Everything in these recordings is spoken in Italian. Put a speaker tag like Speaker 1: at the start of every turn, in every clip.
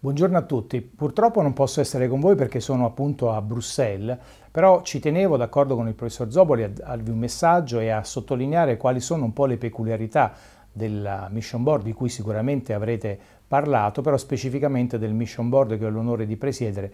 Speaker 1: Buongiorno a tutti, purtroppo non posso essere con voi perché sono appunto a Bruxelles, però ci tenevo d'accordo con il professor Zoboli a darvi un messaggio e a sottolineare quali sono un po' le peculiarità della mission board di cui sicuramente avrete parlato, però specificamente del mission board che ho l'onore di presiedere,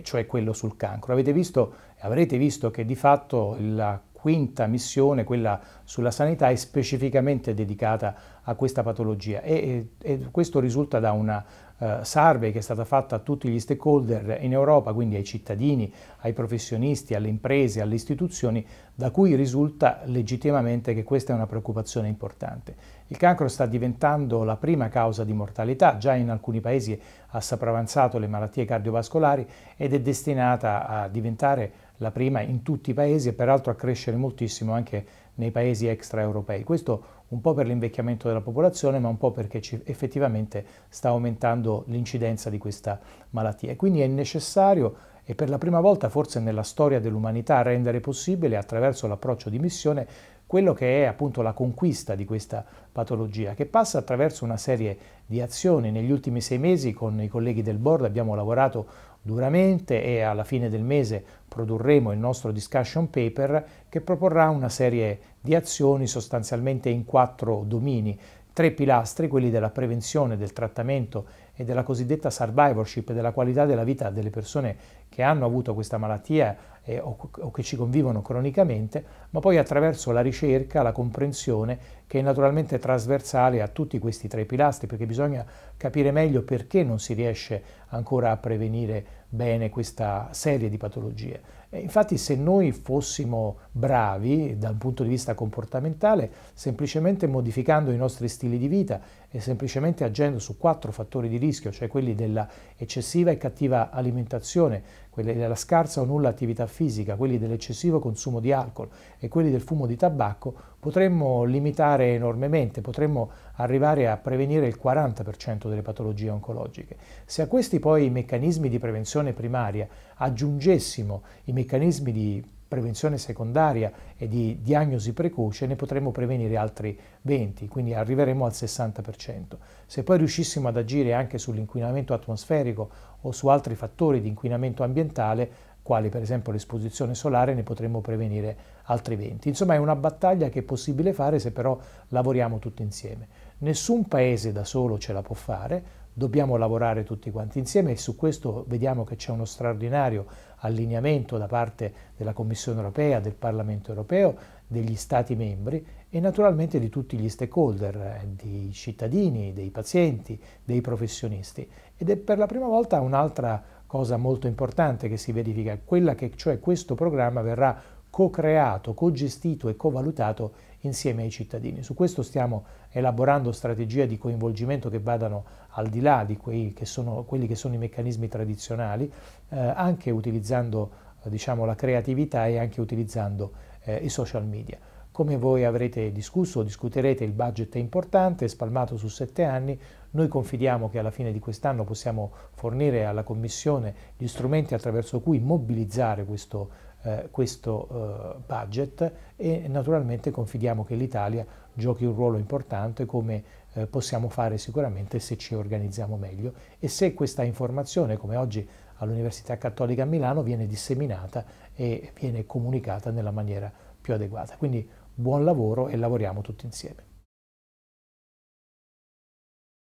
Speaker 1: cioè quello sul cancro. Visto, avrete visto che di fatto la quinta missione, quella sulla sanità, è specificamente dedicata a questa patologia e, e, e questo risulta da una uh, survey che è stata fatta a tutti gli stakeholder in Europa, quindi ai cittadini, ai professionisti, alle imprese, alle istituzioni, da cui risulta legittimamente che questa è una preoccupazione importante. Il cancro sta diventando la prima causa di mortalità, già in alcuni paesi ha sopravanzato le malattie cardiovascolari ed è destinata a diventare la prima in tutti i paesi e peraltro a crescere moltissimo anche nei paesi extraeuropei. Questo un po' per l'invecchiamento della popolazione, ma un po' perché effettivamente sta aumentando l'incidenza di questa malattia. E quindi è necessario e per la prima volta forse nella storia dell'umanità rendere possibile attraverso l'approccio di missione quello che è appunto la conquista di questa patologia, che passa attraverso una serie di azioni. Negli ultimi sei mesi con i colleghi del board abbiamo lavorato duramente e alla fine del mese produrremo il nostro discussion paper che proporrà una serie di azioni sostanzialmente in quattro domini, tre pilastri, quelli della prevenzione, del trattamento e della cosiddetta survivorship, della qualità della vita delle persone che hanno avuto questa malattia eh, o, o, che ci convivono cronicamente, ma poi attraverso la ricerca, la comprensione che è naturalmente trasversale a tutti questi tre pilastri, perché bisogna capire meglio perché non si riesce ancora a prevenire bene questa serie di patologie. E infatti se noi fossimo bravi dal punto di vista comportamentale, semplicemente modificando i nostri stili di vita e semplicemente agendo su quattro fattori di rischio, cioè quelli dell'eccessiva e cattiva alimentazione, quelli della scarsa o nulla attività fisica, quelli dell'eccessivo consumo di alcol e quelli del fumo di tabacco, potremmo limitare enormemente, potremmo arrivare a prevenire il 40% delle patologie oncologiche. Se a questi poi i meccanismi di prevenzione primaria aggiungessimo i meccanismi di prevenzione secondaria e di diagnosi precoce ne potremmo prevenire altri 20, quindi arriveremo al 60%. Se poi riuscissimo ad agire anche sull'inquinamento atmosferico o su altri fattori di inquinamento ambientale, quali per esempio l'esposizione solare, ne potremmo prevenire altri 20. Insomma è una battaglia che è possibile fare se però lavoriamo tutti insieme. Nessun paese da solo ce la può fare, dobbiamo lavorare tutti quanti insieme e su questo vediamo che c'è uno straordinario allineamento da parte della Commissione europea, del Parlamento europeo, degli Stati membri e naturalmente di tutti gli stakeholder, eh, dei cittadini, dei pazienti, dei professionisti. Ed è per la prima volta un'altra cosa molto importante che si verifica, quella che cioè questo programma verrà co-creato, co-gestito e co-valutato insieme ai cittadini. Su questo stiamo elaborando strategie di coinvolgimento che vadano al di là di che sono, quelli che sono i meccanismi tradizionali, eh, anche utilizzando eh, diciamo, la creatività e anche utilizzando eh, i social media. Come voi avrete discusso o discuterete, il budget è importante, è spalmato su sette anni. Noi confidiamo che alla fine di quest'anno possiamo fornire alla Commissione gli strumenti attraverso cui mobilizzare questo eh, questo eh, budget e naturalmente confidiamo che l'Italia giochi un ruolo importante come eh, possiamo fare sicuramente se ci organizziamo meglio e se questa informazione come oggi all'Università Cattolica a Milano viene disseminata e viene comunicata nella maniera più adeguata. Quindi buon lavoro e lavoriamo tutti insieme.